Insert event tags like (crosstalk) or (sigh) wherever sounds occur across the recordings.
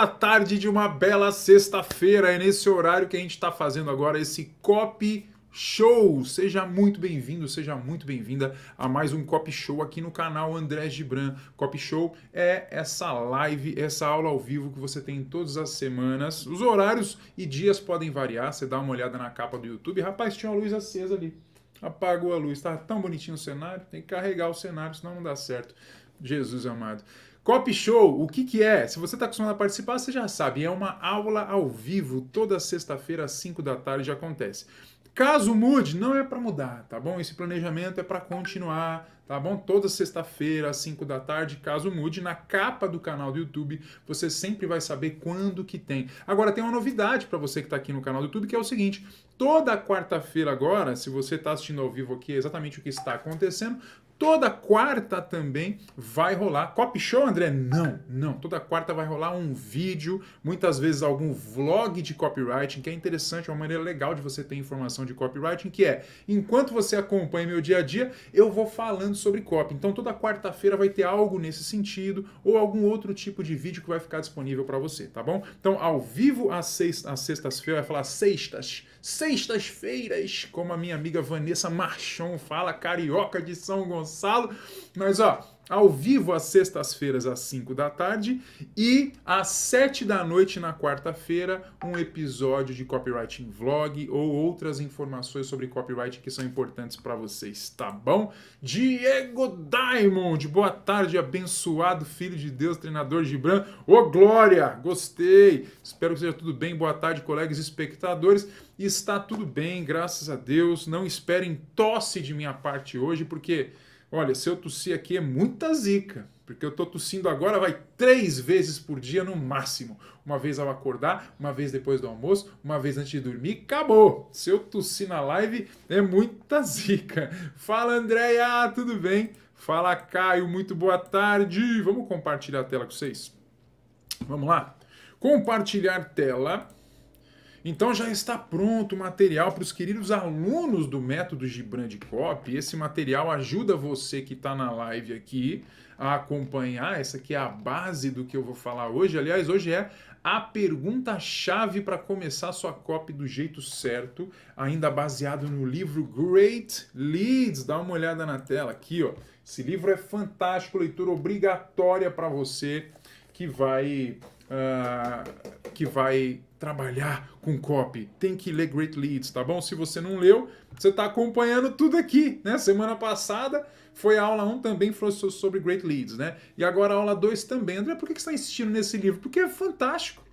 da tarde de uma bela sexta-feira. É nesse horário que a gente está fazendo agora esse Copy Show. Seja muito bem-vindo, seja muito bem-vinda a mais um Copy Show aqui no canal André Gibran. Copy Show é essa live, essa aula ao vivo que você tem todas as semanas. Os horários e dias podem variar. Você dá uma olhada na capa do YouTube. Rapaz, tinha uma luz acesa ali. Apagou a luz, tá tão bonitinho o cenário. Tem que carregar o cenário, senão não dá certo. Jesus amado. Cop Show, o que, que é? Se você está acostumado a participar, você já sabe. É uma aula ao vivo, toda sexta-feira, às 5 da tarde, Já acontece. Caso mude, não é para mudar, tá bom? Esse planejamento é para continuar, tá bom? Toda sexta-feira, às 5 da tarde, caso mude, na capa do canal do YouTube, você sempre vai saber quando que tem. Agora tem uma novidade para você que está aqui no canal do YouTube, que é o seguinte: toda quarta-feira agora, se você está assistindo ao vivo aqui, é exatamente o que está acontecendo, Toda quarta também vai rolar. Cop show, André? Não, não. Toda quarta vai rolar um vídeo, muitas vezes algum vlog de copywriting, que é interessante, é uma maneira legal de você ter informação de copywriting, que é, enquanto você acompanha meu dia a dia, eu vou falando sobre copy. Então toda quarta-feira vai ter algo nesse sentido ou algum outro tipo de vídeo que vai ficar disponível para você, tá bom? Então, ao vivo às, sexta, às sextas-feiras, vai falar sextas, sextas-feiras, como a minha amiga Vanessa Marchon fala, carioca de São Gonçalo. Gonçalo. Mas, ó, ao vivo às sextas-feiras às 5 da tarde e às 7 da noite na quarta-feira, um episódio de Copyright em Vlog ou outras informações sobre copyright que são importantes para vocês, tá bom? Diego Diamond, boa tarde, abençoado filho de Deus, treinador Gibran. Ô glória, gostei. Espero que seja tudo bem. Boa tarde, colegas espectadores. Está tudo bem, graças a Deus. Não esperem tosse de minha parte hoje, porque Olha, se eu tossir aqui é muita zica, porque eu estou tossindo agora, vai três vezes por dia no máximo. Uma vez ao acordar, uma vez depois do almoço, uma vez antes de dormir, acabou. Se eu tossir na live, é muita zica. Fala, Andréia, tudo bem? Fala, Caio, muito boa tarde. Vamos compartilhar a tela com vocês? Vamos lá? Compartilhar tela então já está pronto o material para os queridos alunos do método Gibran de Copy. Esse material ajuda você que está na live aqui a acompanhar. Essa aqui é a base do que eu vou falar hoje. Aliás, hoje é a pergunta-chave para começar sua copy do jeito certo, ainda baseado no livro Great Leads. Dá uma olhada na tela aqui, ó. Esse livro é fantástico, leitura obrigatória para você que vai uh, que vai trabalhar com copy, tem que ler Great Leads, tá bom? Se você não leu, você está acompanhando tudo aqui, né? Semana passada foi a aula 1 também falou sobre Great Leads, né? E agora a aula 2 também. André, por que você está insistindo nesse livro? Porque é fantástico.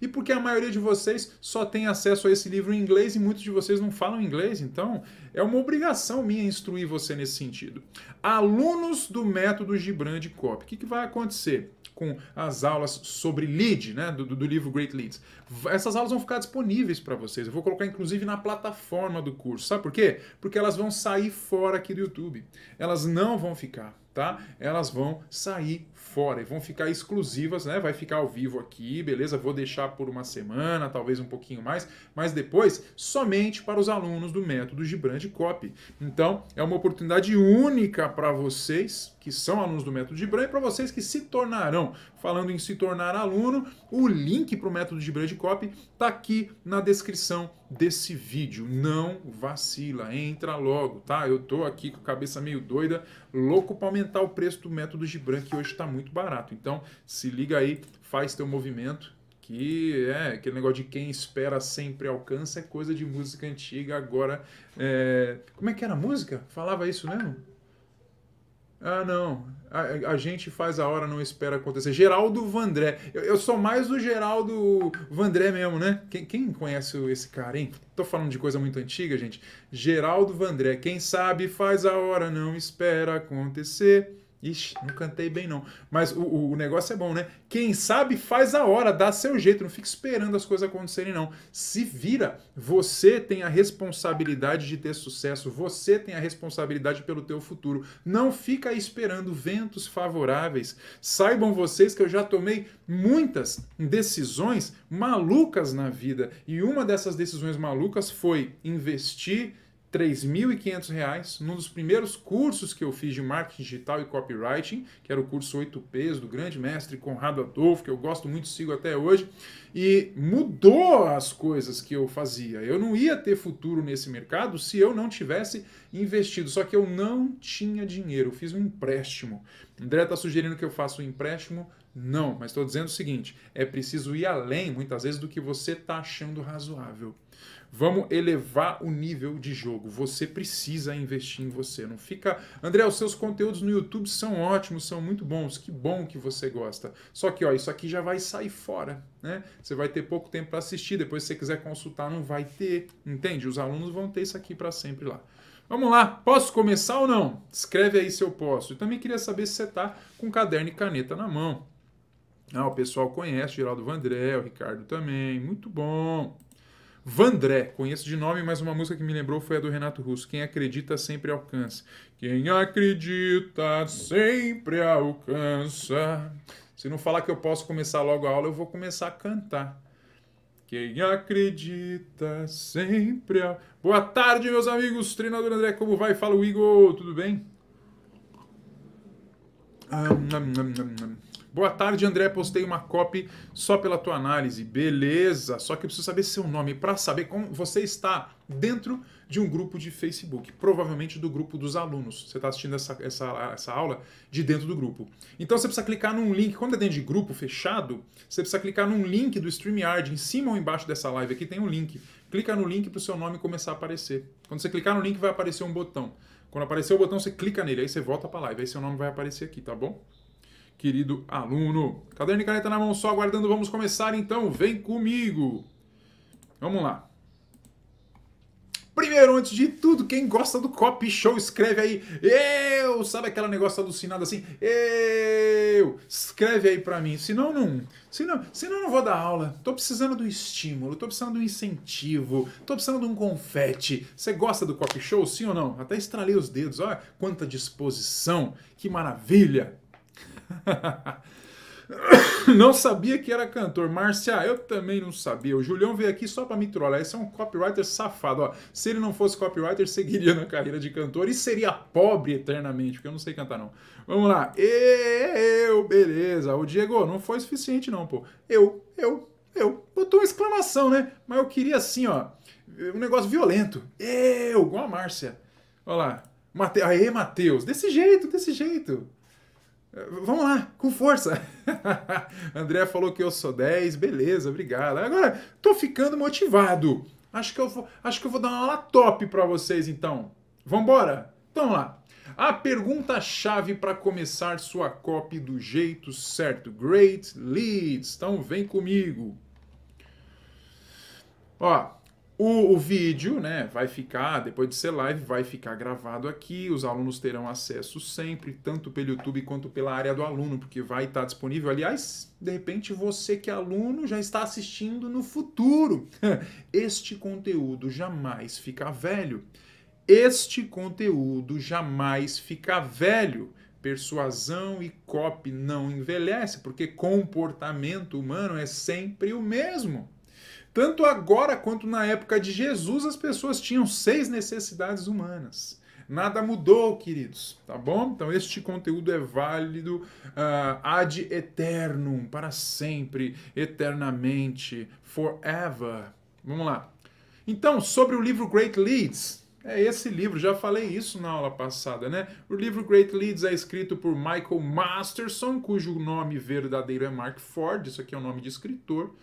E porque a maioria de vocês só tem acesso a esse livro em inglês e muitos de vocês não falam inglês, então é uma obrigação minha instruir você nesse sentido. Alunos do método Gibran de Copy, o que, que vai acontecer? com as aulas sobre lead, né, do, do livro Great Leads. Essas aulas vão ficar disponíveis para vocês. Eu vou colocar inclusive na plataforma do curso. Sabe por quê? Porque elas vão sair fora aqui do YouTube. Elas não vão ficar tá? Elas vão sair fora e vão ficar exclusivas, né? Vai ficar ao vivo aqui, beleza? Vou deixar por uma semana, talvez um pouquinho mais, mas depois somente para os alunos do método Gibran de Copy. Então, é uma oportunidade única para vocês que são alunos do Método Gibran e para vocês que se tornarão. Falando em se tornar aluno, o link para o Método Gibran de Copy está aqui na descrição desse vídeo. Não vacila, entra logo, tá? Eu tô aqui com a cabeça meio doida, louco para aumentar o preço do Método Gibran, que hoje está muito barato. Então, se liga aí, faz teu movimento que é aquele negócio de quem espera sempre alcança é coisa de música antiga. Agora, é... como é que era a música? Falava isso mesmo? Ah, não. A, a, gente faz a hora, não espera acontecer. Geraldo Vandré. Eu, eu sou mais o Geraldo Vandré mesmo, né? Quem, quem, conhece esse cara, hein? Tô falando de coisa muito antiga, gente. Geraldo Vandré. Quem sabe faz a hora, não espera acontecer. Ixi, não cantei bem não. Mas o, o, negócio é bom, né? Quem sabe faz a hora, dá seu jeito, não fica esperando as coisas acontecerem não. Se vira, você tem a responsabilidade de ter sucesso, você tem a responsabilidade pelo teu futuro. Não fica esperando ventos favoráveis. Saibam vocês que eu já tomei muitas decisões malucas na vida e uma dessas decisões malucas foi investir 3.500 reais num dos primeiros cursos que eu fiz de marketing digital e copywriting, que era o curso 8Ps do grande mestre Conrado Adolfo, que eu gosto muito, sigo até hoje, e mudou as coisas que eu fazia. Eu não ia ter futuro nesse mercado se eu não tivesse investido, só que eu não tinha dinheiro, eu fiz um empréstimo. André está sugerindo que eu faça um empréstimo não, mas estou dizendo o seguinte: é preciso ir além, muitas vezes, do que você está achando razoável. Vamos elevar o nível de jogo. Você precisa investir em você. Não fica. André, os seus conteúdos no YouTube são ótimos, são muito bons. Que bom que você gosta. Só que, ó, isso aqui já vai sair fora, né? Você vai ter pouco tempo para assistir. Depois, se você quiser consultar, não vai ter. Entende? Os alunos vão ter isso aqui para sempre lá. Vamos lá, posso começar ou não? Escreve aí se eu posso. Eu também queria saber se você está com caderno e caneta na mão. Ah, o pessoal conhece, Geraldo Vandré, o Ricardo também, muito bom. Vandré, conheço de nome, mas uma música que me lembrou foi a do Renato Russo. Quem acredita sempre alcança. Quem acredita sempre alcança. Se não falar que eu posso começar logo a aula, eu vou começar a cantar. Quem acredita sempre. A... Boa tarde, meus amigos. Treinador André, como vai? Fala o Igor, tudo bem? Ah, nam, nam, nam, nam. Boa tarde, André. Postei uma copy só pela tua análise. Beleza. Só que eu preciso saber seu nome para saber como você está dentro de um grupo de Facebook, provavelmente do grupo dos alunos. Você está assistindo essa, essa, essa aula de dentro do grupo. Então você precisa clicar num link. Quando é dentro de grupo fechado, você precisa clicar num link do StreamYard. Em cima ou embaixo dessa live aqui tem um link. Clica no link para o seu nome começar a aparecer. Quando você clicar no link, vai aparecer um botão. Quando aparecer o botão, você clica nele, aí você volta para a live, aí seu nome vai aparecer aqui, tá bom? querido aluno. Caderno e caneta na mão só, aguardando. Vamos começar então. Vem comigo. Vamos lá. Primeiro, antes de tudo, quem gosta do copy show, escreve aí eu, sabe aquela negócio alucinado assim? Eu, escreve aí para mim, senão não, senão, senão não vou dar aula. Tô precisando do estímulo, tô precisando do incentivo, tô precisando de um confete. Você gosta do copy show, sim ou não? Até estralei os dedos, olha quanta disposição, que maravilha. (laughs) não sabia que era cantor. Márcia, eu também não sabia. O Julião veio aqui só para me trollar. Esse é um copywriter safado. Ó, se ele não fosse copywriter, (laughs) seguiria na carreira de cantor e seria pobre eternamente, porque eu não sei cantar, não. Vamos lá. Eu, beleza. O Diego, não foi suficiente, não, pô. Eu, eu, eu. Botou uma exclamação, né? Mas eu queria assim, ó. Um negócio violento. Eu, igual a Márcia. Olha lá. Mate... Aê, Matheus. Desse jeito, desse jeito. Vamos lá, com força. (laughs) André falou que eu sou 10, beleza, obrigado. Agora, tô ficando motivado. Acho que eu vou, acho que eu vou dar uma aula top para vocês então. Vambora? Então lá. A pergunta-chave para começar sua copy do jeito certo. Great leads. Então vem comigo. Ó, o, o, vídeo, né, vai ficar, depois de ser live, vai ficar gravado aqui. Os alunos terão acesso sempre, tanto pelo YouTube quanto pela área do aluno, porque vai estar disponível. Aliás, de repente você que é aluno já está assistindo no futuro. (laughs) Este conteúdo jamais fica velho. Este conteúdo jamais fica velho. Persuasão e copy não envelhece, porque comportamento humano é sempre o mesmo. Tanto agora quanto na época de Jesus, as pessoas tinham seis necessidades humanas. Nada mudou, queridos, tá bom? Então este conteúdo é válido uh, ah, ad eternum, para sempre, eternamente, forever. Vamos lá. Então, sobre o livro Great Leads, é esse livro, já falei isso na aula passada, né? O livro Great Leads é escrito por Michael Masterson, cujo nome verdadeiro é Mark Ford, isso aqui é o nome de escritor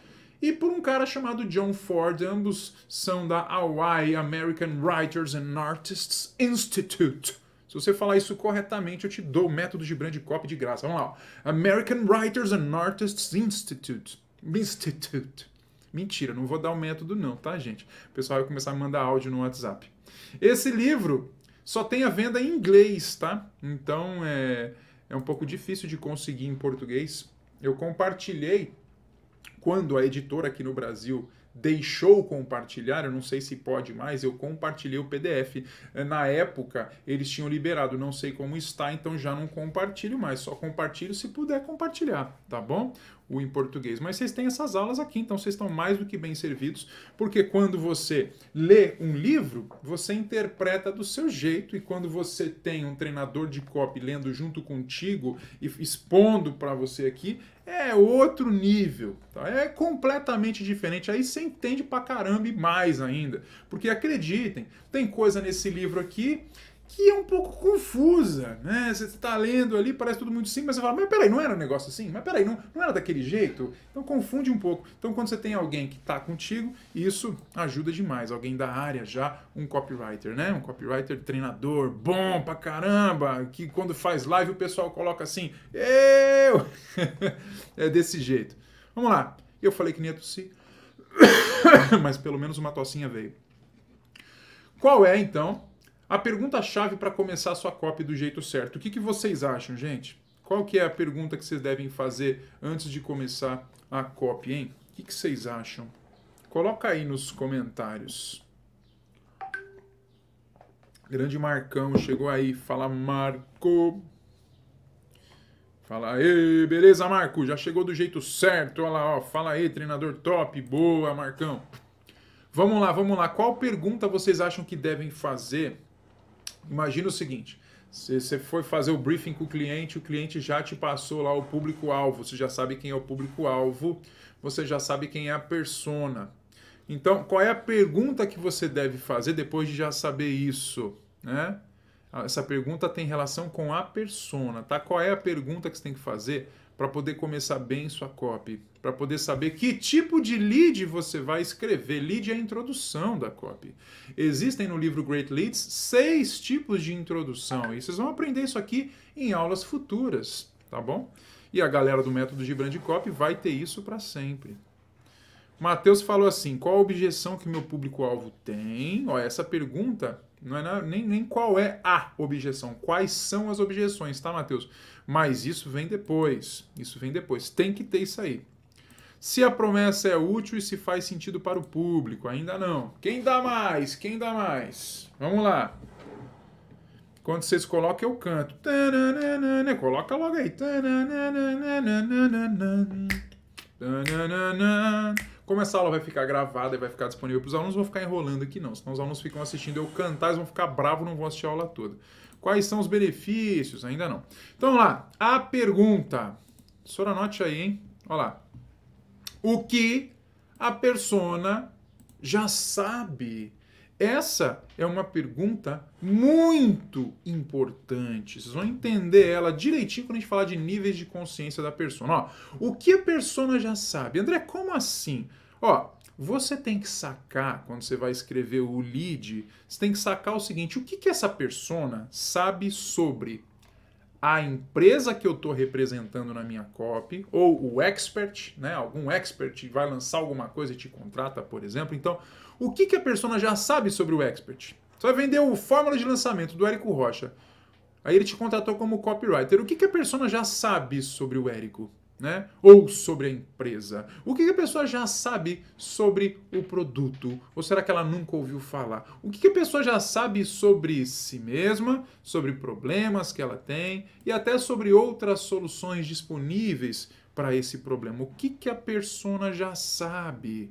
e por um cara chamado John Ford. Ambos são da Hawaii American Writers and Artists Institute. Se você falar isso corretamente, eu te dou o método de brand copy de graça. Vamos lá. American Writers and Artists Institute. Institute. Mentira, não vou dar o método não, tá, gente? O pessoal vai começar a mandar áudio no WhatsApp. Esse livro só tem a venda em inglês, tá? Então é, é um pouco difícil de conseguir em português. Eu compartilhei quando a editora aqui no Brasil deixou compartilhar, eu não sei se pode mais, eu compartilhei o PDF. Eh, na época, eles tinham liberado, não sei como está, então já não compartilho mais, só compartilho se puder compartilhar, tá bom? O em português. Mas vocês têm essas aulas aqui, então vocês estão mais do que bem servidos, porque quando você lê um livro, você interpreta do seu jeito e quando você tem um treinador de copy lendo junto contigo e expondo para você aqui, é outro nível, tá? é completamente diferente. Aí você entende pra caramba e mais ainda. Porque acreditem, tem coisa nesse livro aqui que é um pouco confusa, né? Você está lendo ali, parece tudo muito simples, mas você fala, mas peraí, não era um negócio assim? Mas peraí, não, não era daquele jeito? Então confunde um pouco. Então quando você tem alguém que está contigo, isso ajuda demais. Alguém da área já, um copywriter, né? Um copywriter treinador, bom pra caramba, que quando faz live o pessoal coloca assim, eu! (laughs) é desse jeito. Vamos lá. Eu falei que nem ia é tossir, (coughs) mas pelo menos uma tocinha veio. Qual é, então, a pergunta-chave para começar a sua copy do jeito certo. O que, que vocês acham, gente? Qual que é a pergunta que vocês devem fazer antes de começar a copy, hein? O que, que vocês acham? Coloca aí nos comentários. Grande Marcão chegou aí. Fala, Marco. Fala aí, beleza, Marco? Já chegou do jeito certo. Olha lá, ó. Fala aí, treinador top. Boa, Marcão. Vamos lá, vamos lá. Qual pergunta vocês acham que devem fazer Imagina o seguinte: você foi fazer o briefing com o cliente, o cliente já te passou lá o público-alvo, você já sabe quem é o público-alvo, você já sabe quem é a persona. Então, qual é a pergunta que você deve fazer depois de já saber isso? Né? Essa pergunta tem relação com a persona, tá? Qual é a pergunta que você tem que fazer para poder começar bem sua copy, para poder saber que tipo de lead você vai escrever. Lead é a introdução da copy. Existem no livro Great Leads seis tipos de introdução e vocês vão aprender isso aqui em aulas futuras, tá bom? E a galera do método de brand copy vai ter isso para sempre. Matheus falou assim: qual a objeção que meu público-alvo tem? Ó, essa pergunta não é nada, nem, nem qual é a objeção, quais são as objeções, tá, Matheus? Mas isso vem depois. Isso vem depois. Tem que ter isso aí. Se a promessa é útil e se faz sentido para o público, ainda não. Quem dá mais? Quem dá mais? Vamos lá. Quando vocês colocam, eu canto. Coloca logo aí. Como essa aula vai ficar gravada e vai ficar disponível para os alunos, não vou ficar enrolando aqui não, senão os alunos ficam assistindo eu cantar, eles vão ficar bravos, não vão assistir a aula toda. Quais são os benefícios? Ainda não. Então vamos lá, a pergunta. Sora, anote aí, hein? Olha lá. O que a persona já sabe essa é uma pergunta muito importante. Vocês vão entender ela direitinho quando a gente falar de níveis de consciência da persona. Ó, o que a persona já sabe? André, como assim? Ó, você tem que sacar, quando você vai escrever o lead, você tem que sacar o seguinte: o que, que essa persona sabe sobre a empresa que eu estou representando na minha copy, ou o expert, né? Algum expert vai lançar alguma coisa e te contrata, por exemplo. Então, o que, que a persona já sabe sobre o expert? Você vai vender o fórmula de lançamento do Érico Rocha. Aí ele te contratou como copywriter. O que, que a persona já sabe sobre o Érico? né? ou sobre a empresa? O que, que a pessoa já sabe sobre o produto? Ou será que ela nunca ouviu falar? O que, que a pessoa já sabe sobre si mesma, sobre problemas que ela tem e até sobre outras soluções disponíveis para esse problema? O que, que a persona já sabe?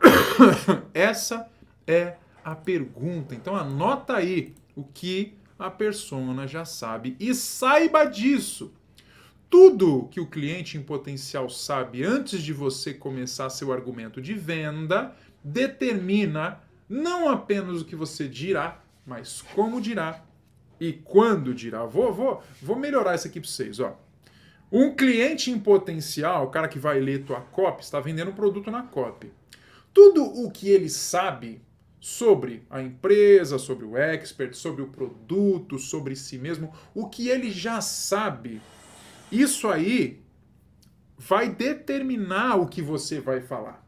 (coughs) Essa é a pergunta. Então anota aí o que a persona já sabe e saiba disso tudo que o cliente em potencial sabe antes de você começar seu argumento de venda determina não apenas o que você dirá, mas como dirá e quando dirá. Vou, vou, vou melhorar isso aqui para vocês, ó. Um cliente em potencial, o cara que vai ler tua copy, está vendendo um produto na copy. Tudo o que ele sabe sobre a empresa, sobre o expert, sobre o produto, sobre si mesmo, o que ele já sabe isso aí vai determinar o que você vai falar.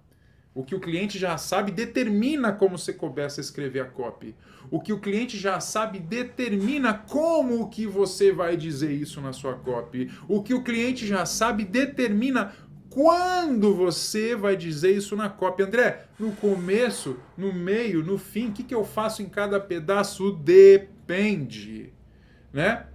O que o cliente já sabe determina como você começa a escrever a copy. O que o cliente já sabe determina como que você vai dizer isso na sua copy. O que o cliente já sabe determina quando você vai dizer isso na copy. André, no começo, no meio, no fim, o que, que eu faço em cada pedaço? Depende. Né?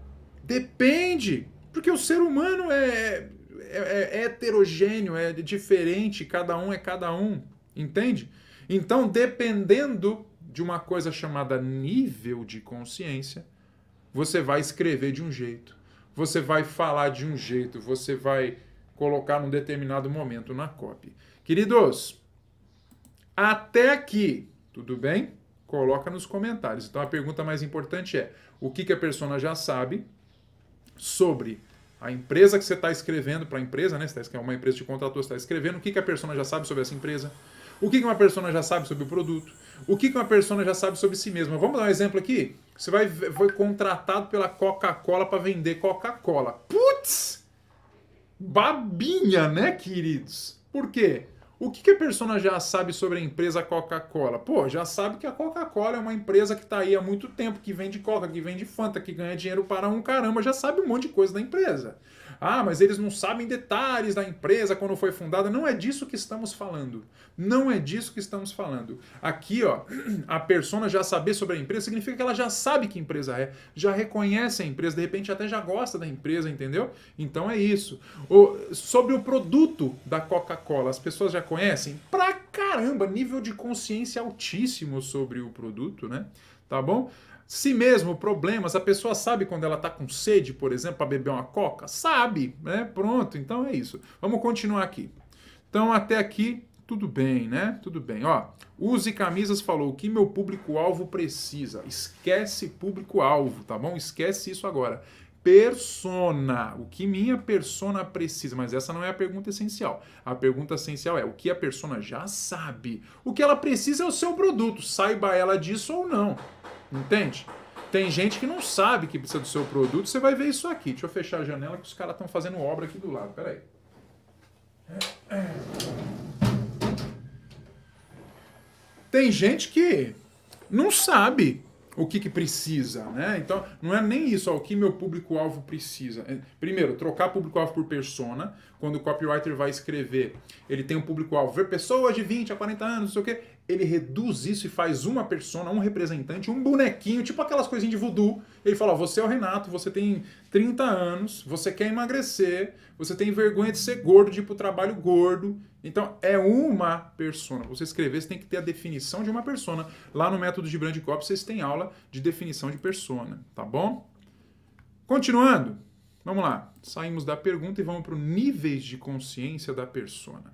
Depende. Porque o ser humano é, é, é, é heterogêneo, é diferente, cada um é cada um, entende? Então, dependendo de uma coisa chamada nível de consciência, você vai escrever de um jeito, você vai falar de um jeito, você vai colocar num determinado momento na copy. Queridos, até aqui, tudo bem? Coloca nos comentários. Então a pergunta mais importante é: o que, que a persona já sabe sobre a empresa que você está escrevendo para a empresa, né? Você tá é uma empresa de você está escrevendo, o que, que a persona já sabe sobre essa empresa, o que, que uma persona já sabe sobre o produto, o que, que uma persona já sabe sobre si mesma. Vamos dar um exemplo aqui? Você vai, foi contratado pela Coca-Cola para vender Coca-Cola. Putz! Babinha, né, queridos? Por quê? O que, que a pessoa já sabe sobre a empresa Coca-Cola? Pô, já sabe que a Coca-Cola é uma empresa que está aí há muito tempo, que vende Coca, que vende Fanta, que ganha dinheiro para um caramba, já sabe um monte de coisa da empresa. Ah, mas eles não sabem detalhes da empresa quando foi fundada. Não é disso que estamos falando. Não é disso que estamos falando. Aqui, ó, (clears throat) a persona já saber sobre a empresa significa que ela já sabe que empresa é, já reconhece a empresa, de repente até já gosta da empresa, entendeu? Então é isso. O, sobre o produto da Coca-Cola, as pessoas já conhecem? Pra caramba, nível de consciência altíssimo sobre o produto, né? Tá bom? Si mesmo, problemas, a pessoa sabe quando ela está com sede, por exemplo, para beber uma coca? Sabe, né? Pronto, então é isso. Vamos continuar aqui. Então, até aqui, tudo bem, né? Tudo bem. Ó, use camisas falou o que meu público-alvo precisa. Esquece público-alvo, tá bom? Esquece isso agora persona, o que minha persona precisa, mas essa não é a pergunta essencial. A pergunta essencial é o que a persona já sabe. O que ela precisa é o seu produto, saiba ela disso ou não. Entende? Tem gente que não sabe que precisa do seu produto. Você vai ver isso aqui. Deixa eu fechar a janela que os caras estão fazendo obra aqui do lado. Peraí. Tem gente que não sabe o que, que precisa, né? Então, não é nem isso, ó, o que meu público-alvo precisa. É, primeiro, trocar público-alvo por persona. Quando o copywriter vai escrever, ele tem um público-alvo, ver pessoas de 20 a 40 anos, não sei o quê ele reduz isso e faz uma persona, um representante, um bonequinho, tipo aquelas coisinhas de voodoo. Ele fala: você é o Renato, você tem 30 anos, você quer emagrecer, você tem vergonha de ser gordo, de ir pro trabalho gordo. Então é uma persona. Você escrever, você tem que ter a definição de uma persona. Lá no método de Brand Copy, vocês têm aula de definição de persona, tá bom? Continuando, vamos lá. Saímos da pergunta e vamos para o níveis de consciência da persona.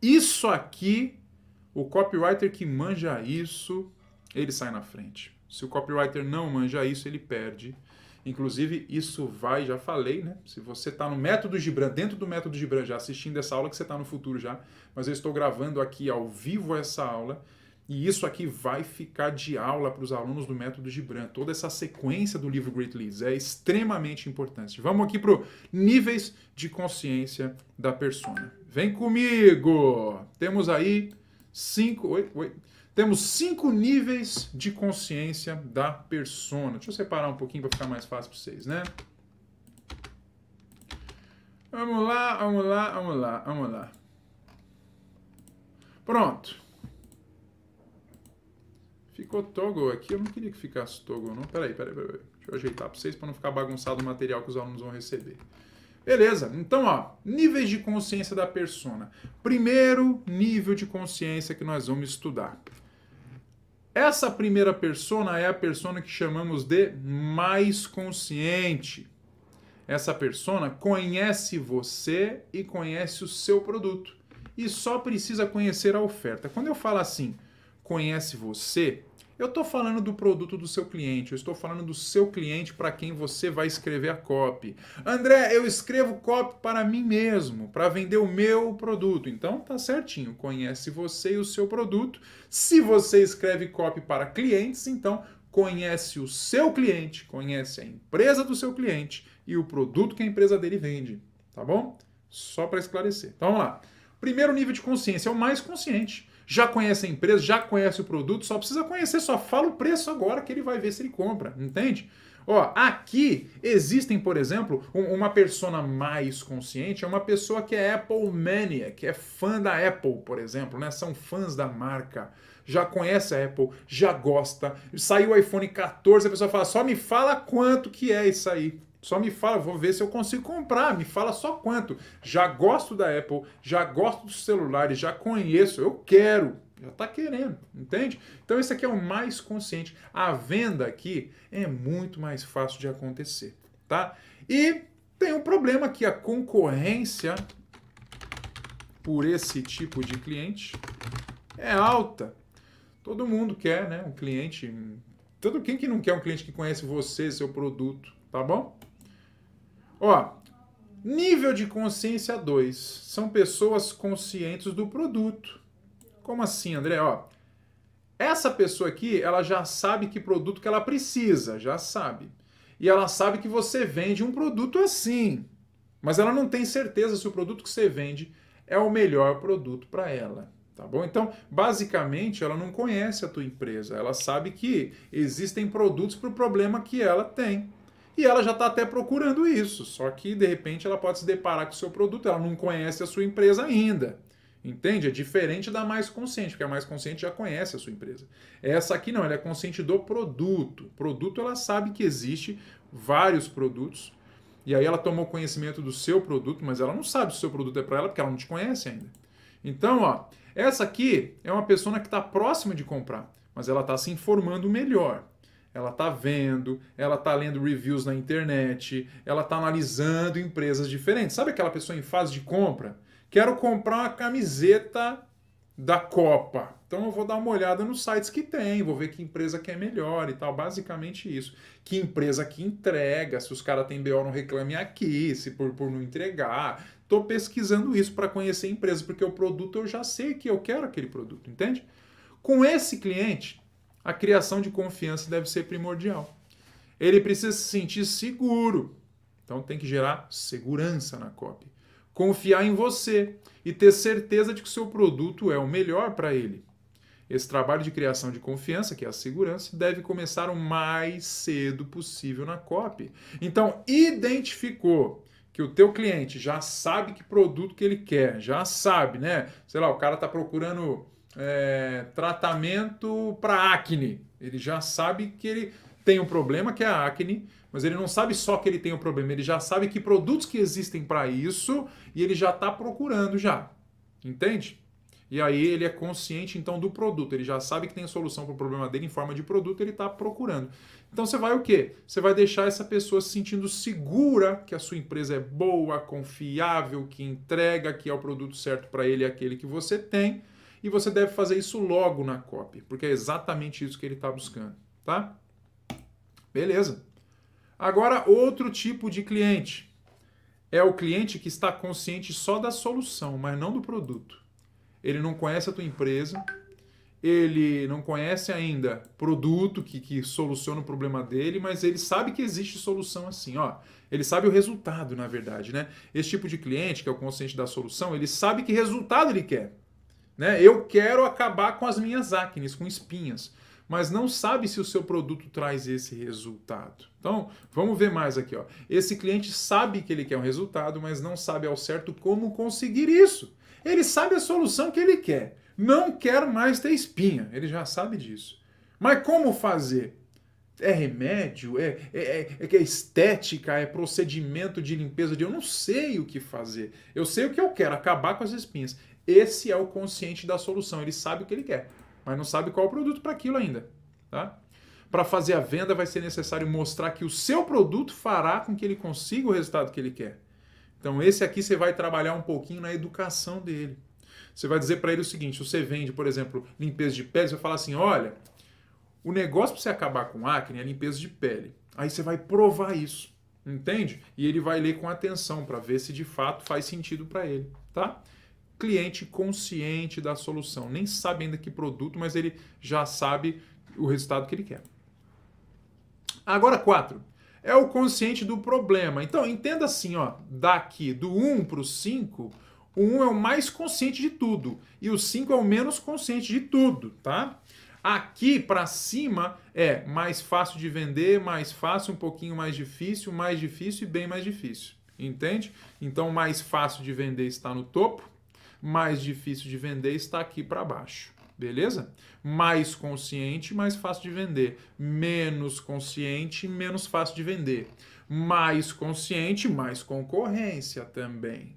Isso aqui o copywriter que manja isso, ele sai na frente. Se o copywriter não manja isso, ele perde. Inclusive, isso vai, já falei, né? Se você está no método Gibran, dentro do método Gibran, já assistindo essa aula, que você está no futuro já, mas eu estou gravando aqui ao vivo essa aula, e isso aqui vai ficar de aula para os alunos do método Gibran. Toda essa sequência do livro Great Leads é extremamente importante. Vamos aqui para níveis de consciência da persona. Vem comigo! Temos aí Cinco, oito, oito. Temos cinco níveis de consciência da persona. Deixa eu separar um pouquinho para ficar mais fácil para vocês, né? Vamos lá, vamos lá, vamos lá, vamos lá. Pronto. Ficou Toggle aqui. Eu não queria que ficasse Toggle, não. Peraí, peraí, peraí. Deixa eu ajeitar para vocês para não ficar bagunçado o material que os alunos vão receber. Beleza, então ó, níveis de consciência da persona. Primeiro nível de consciência que nós vamos estudar. Essa primeira persona é a persona que chamamos de mais consciente. Essa persona conhece você e conhece o seu produto. E só precisa conhecer a oferta. Quando eu falo assim, conhece você, eu estou falando do produto do seu cliente, eu estou falando do seu cliente para quem você vai escrever a copy. André, eu escrevo copy para mim mesmo, para vender o meu produto. Então tá certinho, conhece você e o seu produto. Se você escreve copy para clientes, então conhece o seu cliente, conhece a empresa do seu cliente e o produto que a empresa dele vende, tá bom? Só para esclarecer. Então vamos lá. Primeiro nível de consciência é o mais consciente já conhece a empresa, já conhece o produto, só precisa conhecer, só fala o preço agora que ele vai ver se ele compra, entende? Ó, aqui existem, por exemplo, um, uma persona mais consciente, é uma pessoa que é Apple Mania, que é fã da Apple, por exemplo, né? São fãs da marca. Já conhece a Apple, já gosta. Saiu o iPhone 14, a pessoa fala: "Só me fala quanto que é isso aí". Só me fala, vou ver se eu consigo comprar. Me fala só quanto. Já gosto da Apple, já gosto dos celulares, já conheço, eu quero. Já está querendo, entende? Então esse aqui é o mais consciente. A venda aqui é muito mais fácil de acontecer, tá? E tem um problema que a concorrência por esse tipo de cliente é alta. Todo mundo quer, né? Um cliente. Hum, todo quem que não quer um cliente que conhece você, seu produto, tá bom? Ó, nível de consciência 2. São pessoas conscientes do produto. Como assim, André? Ó, essa pessoa aqui, ela já sabe que produto que ela precisa, já sabe. E ela sabe que você vende um produto assim. Mas ela não tem certeza se o produto que você vende é o melhor produto para ela, tá bom? Então, basicamente, ela não conhece a tua empresa. Ela sabe que existem produtos para o problema que ela tem. E ela já está até procurando isso, só que de repente ela pode se deparar com o seu produto, ela não conhece a sua empresa ainda. Entende? É diferente da mais consciente, porque a mais consciente já conhece a sua empresa. Essa aqui não, ela é consciente do produto. Produto ela sabe que existe vários produtos, e aí ela tomou conhecimento do seu produto, mas ela não sabe se o seu produto é para ela, porque ela não te conhece ainda. Então, ó, essa aqui é uma pessoa que está próxima de comprar, mas ela está se informando melhor. Ela está vendo, ela está lendo reviews na internet, ela está analisando empresas diferentes. Sabe aquela pessoa em fase de compra? Quero comprar uma camiseta da Copa. Então eu vou dar uma olhada nos sites que tem, vou ver que empresa que é melhor e tal. Basicamente isso. Que empresa que entrega, se os caras têm BO não reclame aqui, se por, por não entregar. Estou pesquisando isso para conhecer a empresa, porque o produto eu já sei que eu quero aquele produto, entende? Com esse cliente, a criação de confiança deve ser primordial. Ele precisa se sentir seguro. Então tem que gerar segurança na copy. Confiar em você e ter certeza de que o seu produto é o melhor para ele. Esse trabalho de criação de confiança, que é a segurança, deve começar o mais cedo possível na copy. Então, identificou que o teu cliente já sabe que produto que ele quer, já sabe, né? Sei lá, o cara está procurando é, tratamento para acne. Ele já sabe que ele tem um problema, que é a acne, mas ele não sabe só que ele tem o um problema, ele já sabe que produtos que existem para isso e ele já está procurando já. Entende? E aí ele é consciente então do produto, ele já sabe que tem a solução para o problema dele em forma de produto, ele está procurando. Então você vai o quê? Você vai deixar essa pessoa se sentindo segura que a sua empresa é boa, confiável, que entrega, que é o produto certo para ele, aquele que você tem e você deve fazer isso logo na copy, porque é exatamente isso que ele está buscando, tá? Beleza. Agora, outro tipo de cliente. É o cliente que está consciente só da solução, mas não do produto. Ele não conhece a tua empresa, ele não conhece ainda produto que, que soluciona o problema dele, mas ele sabe que existe solução assim, ó. Ele sabe o resultado, na verdade, né? Esse tipo de cliente, que é o consciente da solução, ele sabe que resultado ele quer. Né? Eu quero acabar com as minhas acnes, com espinhas, mas não sabe se o seu produto traz esse resultado. Então, vamos ver mais aqui. Ó. Esse cliente sabe que ele quer um resultado, mas não sabe ao certo como conseguir isso. Ele sabe a solução que ele quer. Não quer mais ter espinha, ele já sabe disso. Mas como fazer? É remédio? É, é, é, é estética? É procedimento de limpeza? De... Eu não sei o que fazer. Eu sei o que eu quero, acabar com as espinhas. Esse é o consciente da solução. Ele sabe o que ele quer, mas não sabe qual é o produto para aquilo ainda. Tá? Para fazer a venda, vai ser necessário mostrar que o seu produto fará com que ele consiga o resultado que ele quer. Então, esse aqui você vai trabalhar um pouquinho na educação dele. Você vai dizer para ele o seguinte: você vende, por exemplo, limpeza de pele, você vai falar assim: olha, o negócio para você acabar com acne é limpeza de pele. Aí você vai provar isso, entende? E ele vai ler com atenção para ver se de fato faz sentido para ele, tá? cliente consciente da solução. Nem sabe ainda que produto, mas ele já sabe o resultado que ele quer. Agora, quatro. É o consciente do problema. Então, entenda assim, ó, daqui do 1 para o 5, o 1 é o mais consciente de tudo e o 5 é o menos consciente de tudo, tá? Aqui para cima é mais fácil de vender, mais fácil, um pouquinho mais difícil, mais difícil e bem mais difícil. Entende? Então, mais fácil de vender está no topo, mais difícil de vender está aqui para baixo. Beleza? Mais consciente, mais fácil de vender. Menos consciente, menos fácil de vender. Mais consciente, mais concorrência também.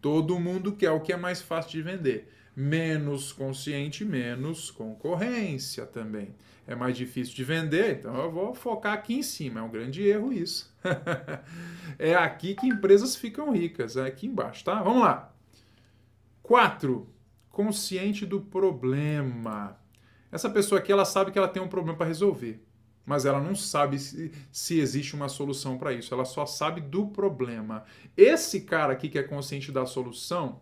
Todo mundo quer o que é mais fácil de vender. Menos consciente, menos concorrência também. É mais difícil de vender, então eu vou focar aqui em cima. É um grande erro isso. (laughs) é aqui que empresas ficam ricas, é aqui embaixo, tá? Vamos lá. Quatro, consciente do problema. Essa pessoa aqui, ela sabe que ela tem um problema para resolver, mas ela não sabe se, se existe uma solução para isso, ela só sabe do problema. Esse cara aqui que é consciente da solução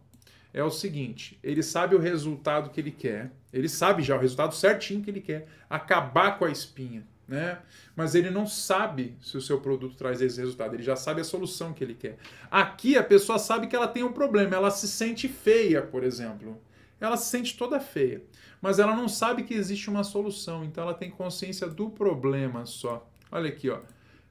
é o seguinte, ele sabe o resultado que ele quer, ele sabe já o resultado certinho que ele quer, acabar com a espinha né? Mas ele não sabe se o seu produto traz esse resultado, ele já sabe a solução que ele quer. Aqui a pessoa sabe que ela tem um problema, ela se sente feia, por exemplo. Ela se sente toda feia, mas ela não sabe que existe uma solução, então ela tem consciência do problema só. Olha aqui, ó.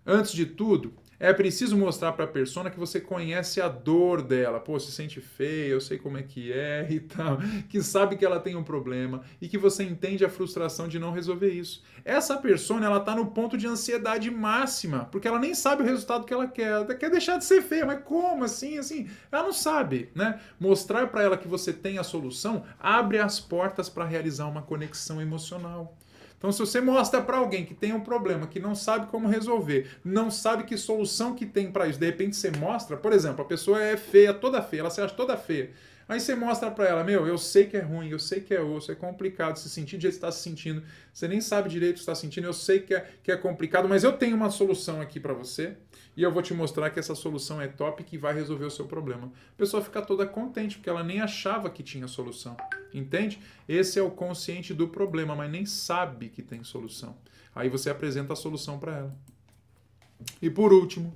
Antes de tudo, é preciso mostrar para a persona que você conhece a dor dela. Pô, se sente feia, eu sei como é que é (laughs) e tal. Que sabe que ela tem um problema e que você entende a frustração de não resolver isso. Essa persona, ela tá no ponto de ansiedade máxima, porque ela nem sabe o resultado que ela quer. Ela quer deixar de ser feia, mas como assim, assim? Ela não sabe, né? Mostrar para ela que você tem a solução abre as portas para realizar uma conexão emocional. Então, se você mostra para alguém que tem um problema, que não sabe como resolver, não sabe que solução que tem para isso, de repente você mostra, por exemplo, a pessoa é feia, toda feia, ela se acha toda feia. Aí você mostra para ela, meu, eu sei que é ruim, eu sei que é osso, é complicado se sentir de jeito que está se sentindo, você nem sabe direito o que está sentindo, eu sei que é, que é complicado, mas eu tenho uma solução aqui para você e eu vou te mostrar que essa solução é top e que vai resolver o seu problema. A pessoa fica toda contente porque ela nem achava que tinha solução, entende? Esse é o consciente do problema, mas nem sabe que tem solução. Aí você apresenta a solução para ela. E por último,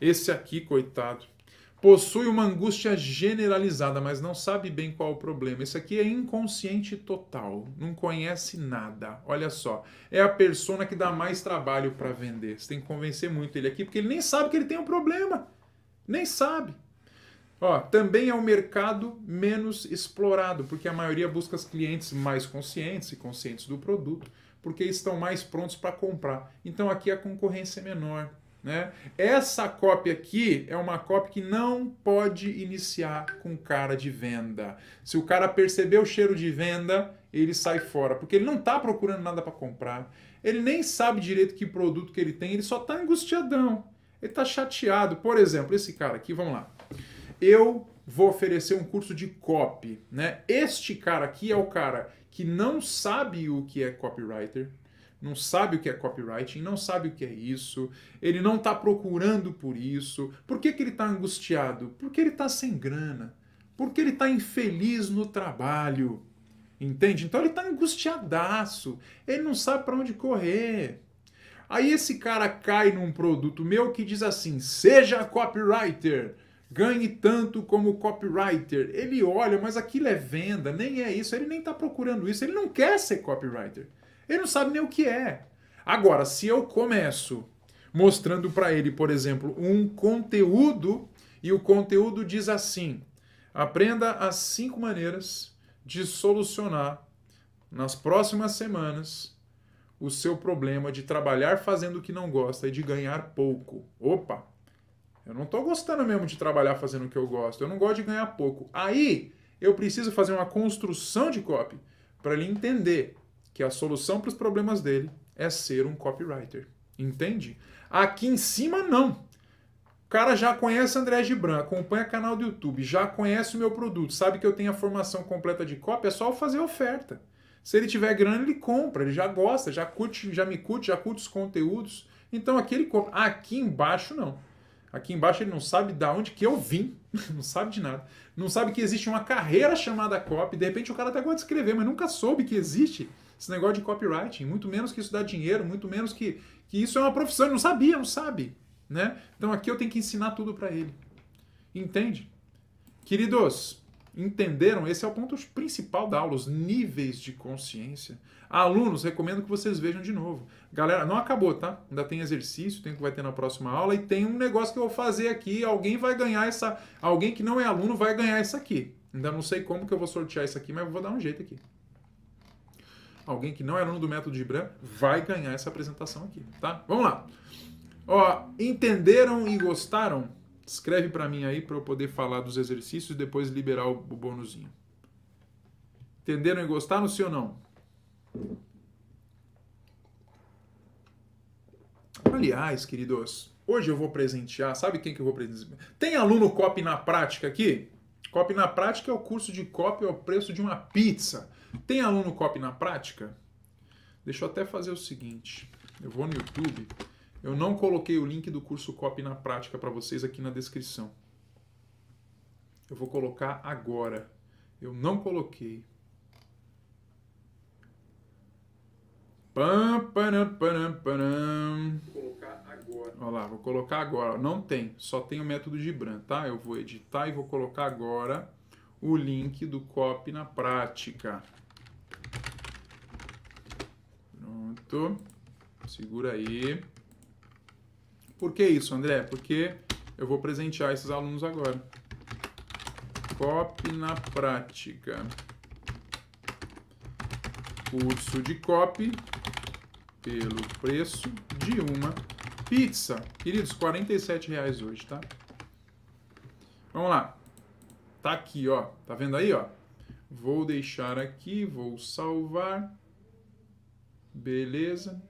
esse aqui, coitado, possui uma angústia generalizada, mas não sabe bem qual o problema. Isso aqui é inconsciente total, não conhece nada. Olha só, é a persona que dá mais trabalho para vender. Você tem que convencer muito ele aqui, porque ele nem sabe que ele tem um problema. Nem sabe. Ó, também é o um mercado menos explorado, porque a maioria busca os clientes mais conscientes e conscientes do produto, porque estão mais prontos para comprar. Então aqui a concorrência é menor. Né? Essa cópia aqui é uma cópia que não pode iniciar com cara de venda. Se o cara perceber o cheiro de venda, ele sai fora, porque ele não está procurando nada para comprar. Ele nem sabe direito que produto que ele tem, ele só está angustiadão. Ele está chateado. Por exemplo, esse cara aqui, vamos lá. Eu vou oferecer um curso de copy. Né? Este cara aqui é o cara que não sabe o que é copywriter, não sabe o que é copywriting, não sabe o que é isso, ele não está procurando por isso. Por que, que ele está angustiado? Porque ele está sem grana, porque ele está infeliz no trabalho, entende? Então ele está angustiadaço, ele não sabe para onde correr. Aí esse cara cai num produto meu que diz assim: seja copywriter ganhe tanto como copywriter. Ele olha, mas aquilo é venda, nem é isso, ele nem está procurando isso, ele não quer ser copywriter. Ele não sabe nem o que é. Agora, se eu começo mostrando para ele, por exemplo, um conteúdo e o conteúdo diz assim: aprenda as cinco maneiras de solucionar nas próximas semanas o seu problema de trabalhar fazendo o que não gosta e de ganhar pouco. Opa, eu não estou gostando mesmo de trabalhar fazendo o que eu gosto, eu não gosto de ganhar pouco. Aí eu preciso fazer uma construção de copy para ele entender que a solução para os problemas dele é ser um copywriter. Entende? Aqui em cima, não. O cara já conhece André Gibran, acompanha canal do YouTube, já conhece o meu produto, sabe que eu tenho a formação completa de cópia, é só fazer oferta. Se ele tiver grana, ele compra, ele já gosta, já curte, já me curte, já curte os conteúdos. Então aqui ele compra. Aqui embaixo não. Aqui embaixo ele não sabe de onde que eu vim, (laughs) não sabe de nada. Não sabe que existe uma carreira chamada cópia. de repente o cara até gosta de escrever, mas nunca soube que existe esse negócio de copywriting, muito menos que isso dá dinheiro, muito menos que, que isso é uma profissão, ele não sabia, não sabe, né? Então aqui eu tenho que ensinar tudo para ele. Entende? Queridos, entenderam? Esse é o ponto principal da aula, os níveis de consciência. Alunos, recomendo que vocês vejam de novo. Galera, não acabou, tá? Ainda tem exercício, tem que vai ter na próxima aula e tem um negócio que eu vou fazer aqui, alguém vai ganhar essa, alguém que não é aluno vai ganhar isso aqui. Ainda não sei como que eu vou sortear isso aqui, mas eu vou dar um jeito aqui alguém que não é aluno do método Gibran vai ganhar essa apresentação aqui, tá? Vamos lá. Ó, entenderam e gostaram? Escreve para mim aí para eu poder falar dos exercícios e depois liberar o bônusinho. Entenderam e gostaram, sim ou não? Aliás, queridos, hoje eu vou presentear. Sabe quem que eu vou presentear? Tem aluno COP na prática aqui? COP na prática é o curso de COP ao é preço de uma pizza. Tem aluno copy na prática? Deixa eu até fazer o seguinte. Eu vou no YouTube. Eu não coloquei o link do curso copy na prática para vocês aqui na descrição. Eu vou colocar agora. Eu não coloquei. Pam, Vou colocar agora. Olha lá, vou colocar agora. Não tem, só tem o método de Bran, tá? Eu vou editar e vou colocar agora o link do COP na prática. Pronto. Segura aí. Por que isso, André? Porque eu vou presentear esses alunos agora. COP na prática. Curso de COP pelo preço de uma pizza. Queridos, R$ reais hoje, tá? Vamos lá. Tá aqui, ó. Tá vendo aí, ó? Vou deixar aqui, vou salvar. Beleza.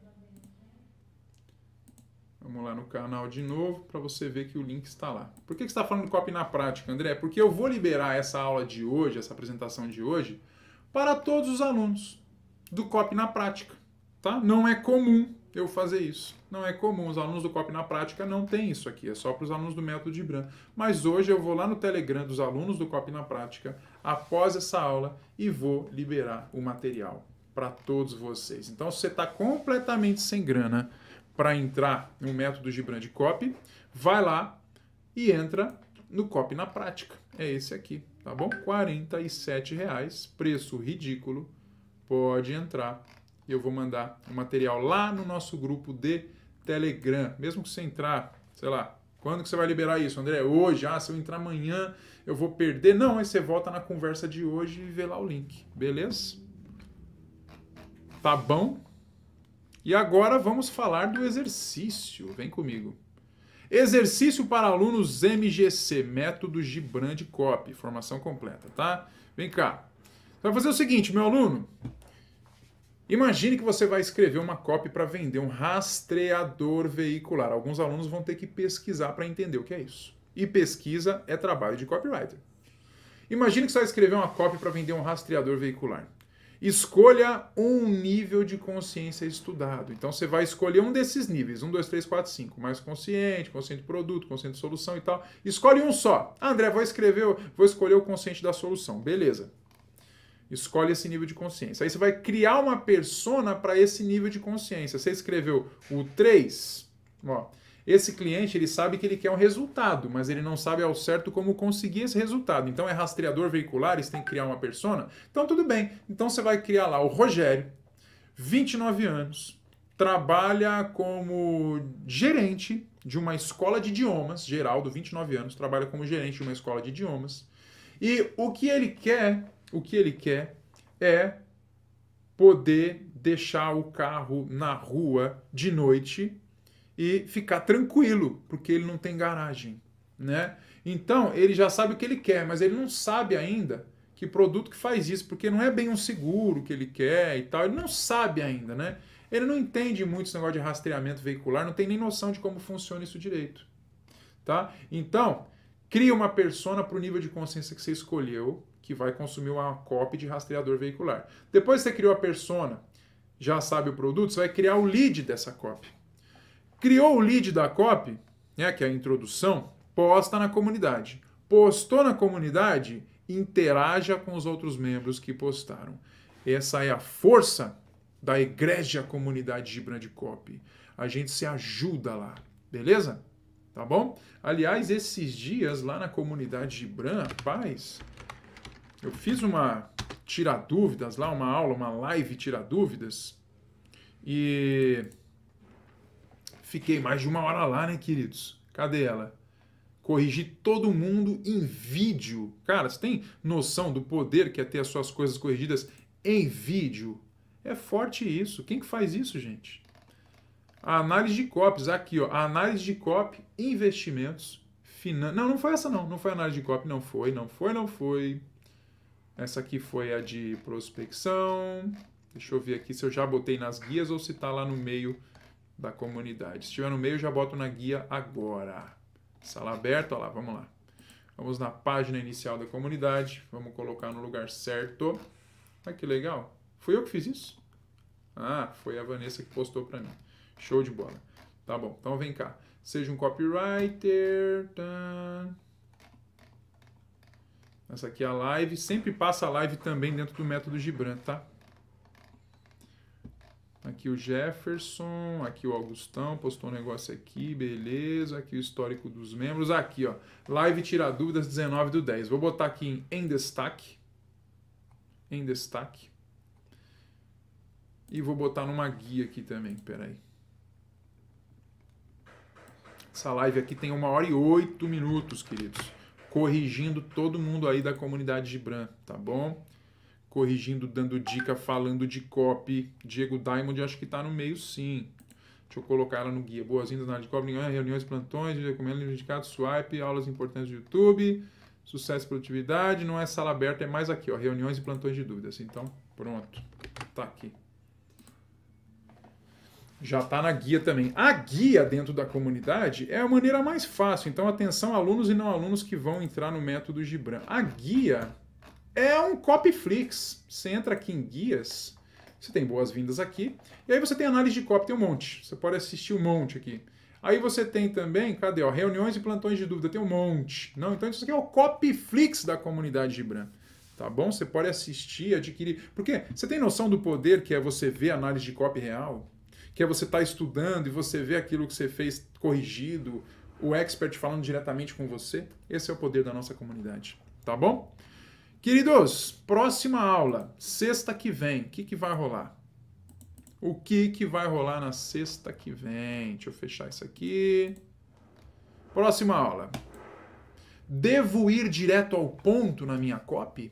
Vamos lá no canal de novo para você ver que o link está lá. Por que, que você está falando copy na prática, André? Porque eu vou liberar essa aula de hoje, essa apresentação de hoje, para todos os alunos do COP na prática. Tá? Não é comum eu fazer isso. Não é comum, os alunos do COP na prática não têm isso aqui, é só para os alunos do método de Bran. Mas hoje eu vou lá no Telegram dos alunos do COP na prática, após essa aula, e vou liberar o material para todos vocês. Então, se você está completamente sem grana para entrar no método Gibran de COP, vai lá e entra no COP na prática. É esse aqui, tá bom? R$ reais, preço ridículo. Pode entrar e eu vou mandar o material lá no nosso grupo de Telegram. Mesmo que você entrar, sei lá, quando que você vai liberar isso, André? Hoje, ah, se eu entrar amanhã eu vou perder. Não, aí você volta na conversa de hoje e vê lá o link, beleza? Tá bom? E agora vamos falar do exercício. Vem comigo. Exercício para alunos MGC, método Gibran de COP, formação completa, tá? Vem cá. Você vai fazer o seguinte, meu aluno, Imagine que você vai escrever uma copy para vender um rastreador veicular. Alguns alunos vão ter que pesquisar para entender o que é isso. E pesquisa é trabalho de copywriter. Imagine que você vai escrever uma copy para vender um rastreador veicular. Escolha um nível de consciência estudado. Então você vai escolher um desses níveis: 1, 2, 3, 4, 5. Mais consciente, consciente do produto, consciente de solução e tal. Escolhe um só. Ah, André, vou escrever, vou escolher o consciente da solução. Beleza. Escolhe esse nível de consciência. Aí você vai criar uma persona para esse nível de consciência. Você escreveu o 3, ó. Esse cliente, ele sabe que ele quer um resultado, mas ele não sabe ao certo como conseguir esse resultado. Então é rastreador veicular, você tem que criar uma persona. Então tudo bem. Então você vai criar lá o Rogério, 29 anos, trabalha como gerente de uma escola de idiomas, Geraldo, 29 anos, trabalha como gerente de uma escola de idiomas. E o que ele quer o que ele quer é poder deixar o carro na rua de noite e ficar tranquilo, porque ele não tem garagem, né? Então, ele já sabe o que ele quer, mas ele não sabe ainda que produto que faz isso, porque não é bem um seguro que ele quer e tal, ele não sabe ainda, né? Ele não entende muito esse negócio de rastreamento veicular, não tem nem noção de como funciona isso direito, tá? Então, cria uma persona para o nível de consciência que você escolheu, que vai consumir uma copy de rastreador veicular. Depois que você criou a persona, já sabe o produto, você vai criar o lead dessa copy. Criou o lead da copy, né, que é a introdução, posta na comunidade. Postou na comunidade, interaja com os outros membros que postaram. Essa é a força da egrégia comunidade Gibran de Copy. A gente se ajuda lá, beleza? Tá bom? Aliás, esses dias lá na comunidade Gibran, rapaz, eu fiz uma tira dúvidas lá, uma aula, uma live tira dúvidas e fiquei mais de uma hora lá, né, queridos? Cadê ela? Corrigi todo mundo em vídeo. Cara, você tem noção do poder que é ter as suas coisas corrigidas em vídeo? É forte isso. Quem que faz isso, gente? A análise de COPs, aqui, ó. A análise de COP, investimentos, finanças. Não, não foi essa, não. Não foi análise de COP, não foi, não foi, não foi. Essa aqui foi a de prospecção. Deixa eu ver aqui se eu já botei nas guias ou se está lá no meio da comunidade. Se estiver no meio, eu já boto na guia agora. Sala aberta, olha lá, vamos lá. Vamos na página inicial da comunidade. Vamos colocar no lugar certo. Olha ah, que legal. Fui eu que fiz isso? Ah, foi a Vanessa que postou para mim. Show de bola. Tá bom, então vem cá. Seja um copywriter. Tá... Essa aqui é a live. Sempre passa a live também dentro do método Gibran, tá? Aqui o Jefferson, aqui o Augustão postou um negócio aqui, beleza. Aqui o histórico dos membros. Aqui, ó. Live Tira Dúvidas 19 do 10. Vou botar aqui em, em destaque. Em destaque. E vou botar numa guia aqui também, peraí. Essa live aqui tem uma hora e oito minutos, queridos corrigindo todo mundo aí da comunidade de Bran, tá bom? Corrigindo, dando dica, falando de copy. Diego Diamond, acho que tá no meio sim. Deixa eu colocar ela no guia. Boas-vindas na área de copy, reuniões, plantões, recomendo indicado swipe, aulas importantes do YouTube, sucesso e produtividade. Não é sala aberta, é mais aqui, ó, reuniões e plantões de dúvidas. Então, pronto, tá aqui. Já está na guia também. A guia dentro da comunidade é a maneira mais fácil. Então, atenção, alunos e não alunos que vão entrar no método Gibran. A guia é um copyflix. Você entra aqui em guias, você tem boas-vindas aqui. E aí você tem análise de copy, tem um monte. Você pode assistir um monte aqui. Aí você tem também, cadê? Ó, reuniões e plantões de dúvida, tem um monte. Não, então isso aqui é o copyflix da comunidade Gibran tá bom? Você pode assistir, adquirir. Porque você tem noção do poder que é você ver análise de copy real? que é você estar tá estudando e você vê aquilo que você fez corrigido, o expert falando diretamente com você. Esse é o poder da nossa comunidade, tá bom? Queridos, próxima aula, sexta que vem, o que, que vai rolar? O que, que vai rolar na sexta que vem? Deixa eu fechar isso aqui. Próxima aula. Devo ir direto ao ponto na minha copy?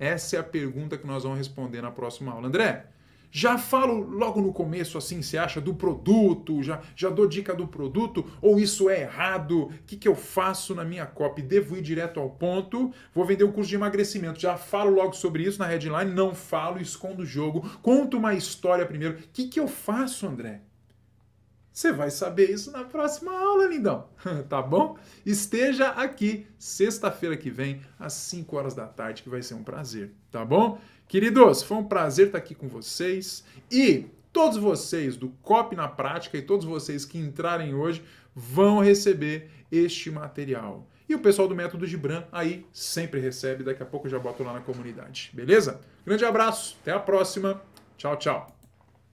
Essa é a pergunta que nós vamos responder na próxima aula. André, já falo logo no começo assim, você acha do produto, já, já dou dica do produto, ou isso é errado, o que, que eu faço na minha copy? Devo ir direto ao ponto, vou vender o um curso de emagrecimento, já falo logo sobre isso na headline, não falo, escondo o jogo, conto uma história primeiro. O que, que eu faço, André? Você vai saber isso na próxima aula, lindão. (laughs) tá bom? Esteja aqui sexta-feira que vem, às 5 horas da tarde, que vai ser um prazer, tá bom? Queridos, foi um prazer estar aqui com vocês e todos vocês do COP na prática e todos vocês que entrarem hoje vão receber este material. E o pessoal do Método Gibran aí sempre recebe, daqui a pouco eu já boto lá na comunidade. Beleza? Grande abraço, até a próxima. Tchau, tchau.